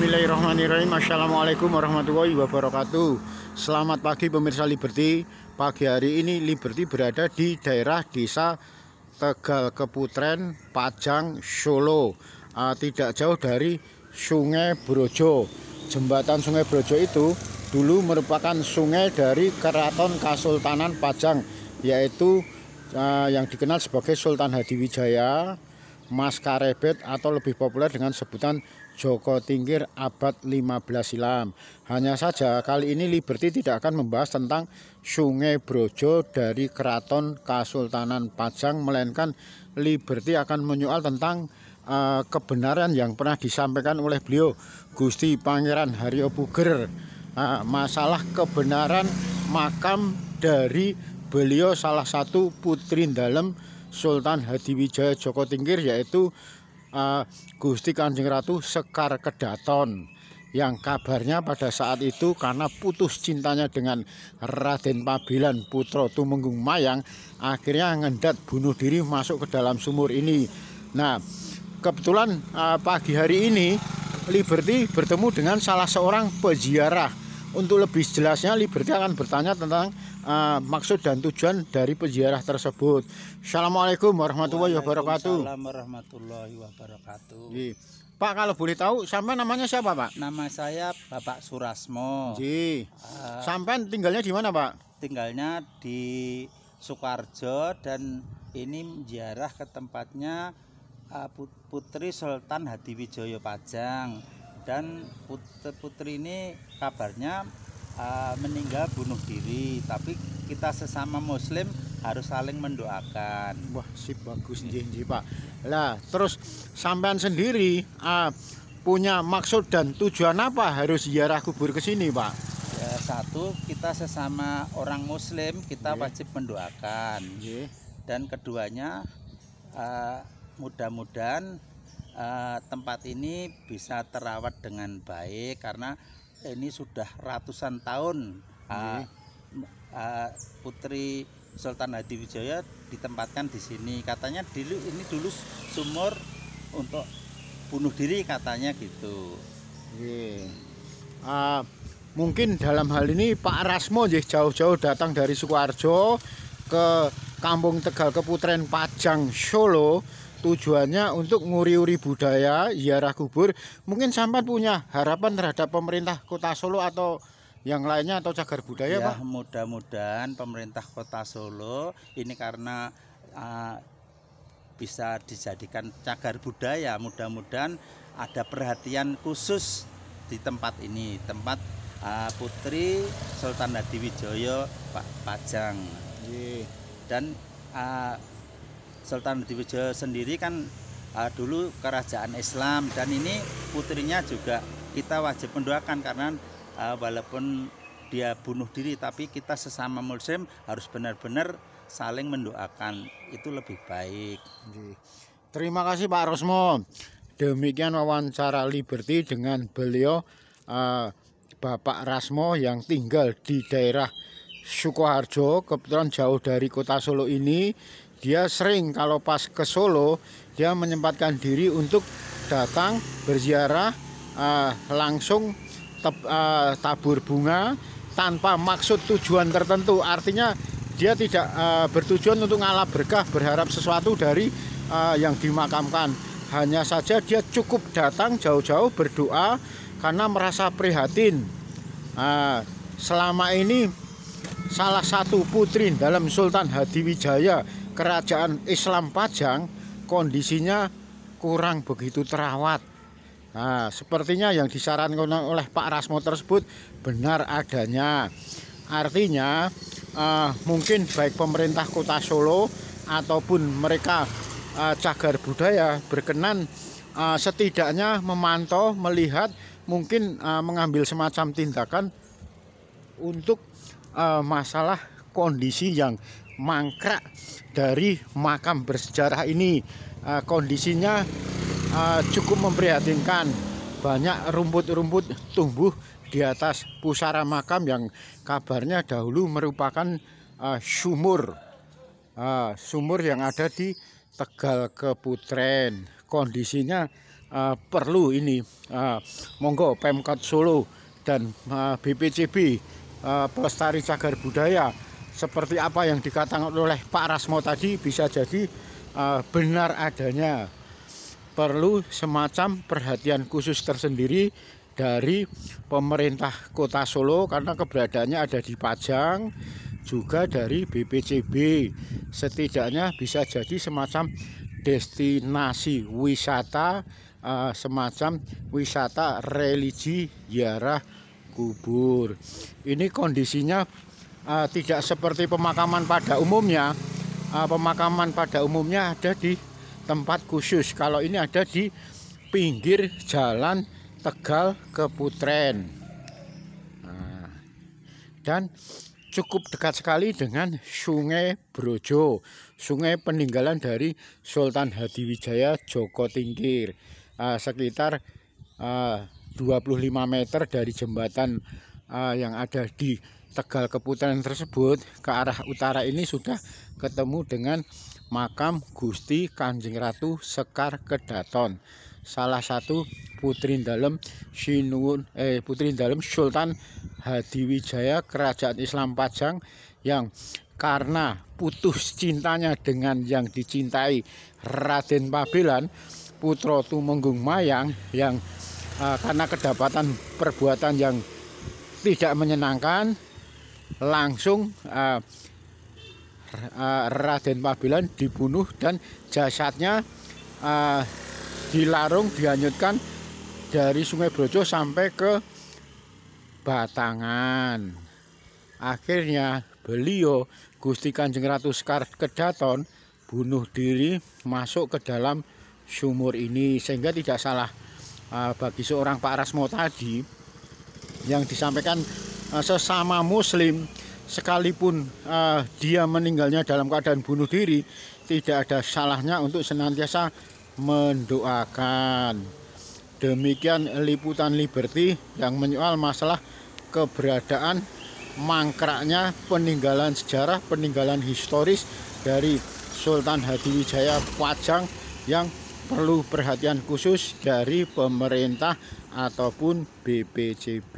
Bismillahirrahmanirrahim Assalamualaikum warahmatullahi wabarakatuh Selamat pagi pemirsa Liberty Pagi hari ini Liberty berada di daerah desa Tegal Keputren, Pajang, Solo ah, Tidak jauh dari Sungai Brojo Jembatan Sungai Brojo itu dulu merupakan sungai dari Keraton Kasultanan Pajang Yaitu ah, yang dikenal sebagai Sultan Hadiwijaya. Mas Karebet atau lebih populer dengan sebutan Joko Tingkir abad 15 silam. Hanya saja kali ini Liberty tidak akan membahas tentang Sungai Brojo dari Keraton Kasultanan Pajang melainkan Liberty akan menyoal tentang uh, kebenaran yang pernah disampaikan oleh beliau Gusti Pangeran Haryo Puger. Uh, masalah kebenaran makam dari beliau salah satu putri dalam Sultan Hadiwijaya Joko Tingkir yaitu uh, Gusti Kanjeng Ratu Sekar Kedaton yang kabarnya pada saat itu karena putus cintanya dengan Raden Pabilan Putra Tumenggung Mayang akhirnya ngendat bunuh diri masuk ke dalam sumur ini nah kebetulan uh, pagi hari ini Liberty bertemu dengan salah seorang peziarah untuk lebih jelasnya Liberty akan bertanya tentang uh, maksud dan tujuan dari peziarah tersebut. Assalamualaikum warahmatullahi wabarakatuh. Assalamualaikum warahmatullahi wabarakatuh. Ye. Pak kalau boleh tahu sampai namanya siapa Pak? Nama saya Bapak Surasmo. Uh, sampai tinggalnya di mana Pak? Tinggalnya di Sukarjo dan ini ziarah ke tempatnya uh, Putri Sultan Hadiwijoyo Pajang dan putri ini kabarnya uh, meninggal bunuh diri tapi kita sesama muslim harus saling mendoakan wah sip bagus jinji pak lah terus sampean sendiri uh, punya maksud dan tujuan apa harus ziarah kubur ke sini pak ya, satu kita sesama orang muslim kita yeah. wajib mendoakan yeah. dan keduanya uh, mudah-mudahan Eh, tempat ini bisa terawat dengan baik karena ini sudah ratusan tahun iya. eh, eh, Putri Sultan Hadiwijaya ditempatkan di sini. Katanya dulu ini dulu sumur untuk bunuh diri katanya gitu. Yeah. Iya. Uh, mungkin dalam hal ini Pak Rasmo jauh-jauh datang dari Sukoharjo ke Kampung Tegal Keputren Pajang Solo tujuannya untuk nguri-uri budaya ziarah kubur mungkin sampai punya harapan terhadap pemerintah kota Solo atau yang lainnya atau cagar budaya ya, Pak mudah-mudahan pemerintah kota Solo ini karena uh, bisa dijadikan cagar budaya mudah-mudahan ada perhatian khusus di tempat ini tempat uh, Putri Sultan Hadiwijoyo Pak Pajang yeah. dan uh, Sultan Hadiwijoyo sendiri kan uh, dulu kerajaan Islam dan ini putrinya juga kita wajib mendoakan karena uh, walaupun dia bunuh diri tapi kita sesama muslim harus benar-benar saling mendoakan itu lebih baik. Terima kasih Pak Rosmo. Demikian wawancara Liberty dengan beliau uh, Bapak Rasmo yang tinggal di daerah Sukoharjo, kebetulan jauh dari kota Solo ini dia sering kalau pas ke Solo dia menyempatkan diri untuk datang berziarah uh, langsung tep, uh, tabur bunga tanpa maksud tujuan tertentu artinya dia tidak uh, bertujuan untuk ngalah berkah berharap sesuatu dari uh, yang dimakamkan hanya saja dia cukup datang jauh-jauh berdoa karena merasa prihatin uh, selama ini salah satu putri dalam Sultan Hadiwijaya kerajaan Islam Pajang kondisinya kurang begitu terawat. Nah, sepertinya yang disarankan oleh Pak Rasmo tersebut benar adanya. Artinya uh, mungkin baik pemerintah Kota Solo ataupun mereka uh, cagar budaya berkenan uh, setidaknya memantau, melihat, mungkin uh, mengambil semacam tindakan untuk uh, masalah kondisi yang mangkrak dari makam bersejarah ini uh, kondisinya uh, cukup memprihatinkan banyak rumput-rumput tumbuh di atas pusara makam yang kabarnya dahulu merupakan uh, sumur uh, sumur yang ada di Tegal Keputren kondisinya uh, perlu ini uh, monggo Pemkot Solo dan uh, BPCB uh, pelestari cagar budaya seperti apa yang dikatakan oleh Pak Rasmo tadi bisa jadi uh, benar adanya perlu semacam perhatian khusus tersendiri dari pemerintah kota Solo karena keberadaannya ada di Pajang juga dari BPCB setidaknya bisa jadi semacam destinasi wisata uh, semacam wisata religi ziarah kubur ini kondisinya uh, tidak seperti pemakaman pada umumnya uh, pemakaman pada umumnya ada di tempat khusus kalau ini ada di pinggir jalan Tegal Keputren nah, dan cukup dekat sekali dengan Sungai Brojo sungai peninggalan dari Sultan Hadiwijaya Joko Tingkir uh, sekitar uh, 25 meter dari jembatan uh, yang ada di Tegal Keputaran tersebut ke arah utara ini sudah ketemu dengan makam Gusti Kanjeng Ratu Sekar Kedaton salah satu putri dalam Sinuwun eh putri dalam Sultan Hadiwijaya Kerajaan Islam Pajang yang karena putus cintanya dengan yang dicintai Raden Pabilan putra Tumenggung Mayang yang uh, karena kedapatan perbuatan yang tidak menyenangkan langsung uh, uh, Raden Pabilan dibunuh dan jasadnya uh, dilarung dihanyutkan dari Sungai Brojo sampai ke Batangan. Akhirnya beliau Gusti Kanjeng Ratu Sekar Kedaton bunuh diri masuk ke dalam sumur ini sehingga tidak salah uh, bagi seorang Pak Rasmo tadi yang disampaikan eh, sesama muslim sekalipun uh, dia meninggalnya dalam keadaan bunuh diri tidak ada salahnya untuk senantiasa mendoakan demikian liputan Liberty yang menyoal masalah keberadaan mangkraknya peninggalan sejarah peninggalan historis dari Sultan Hadi Wijaya Pajang yang perlu perhatian khusus dari pemerintah ataupun BPJB.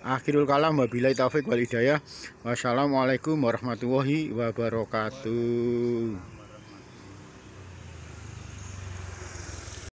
Akhirul kalam wabillahi taufik wal hidayah. Wassalamualaikum warahmatullahi wabarakatuh.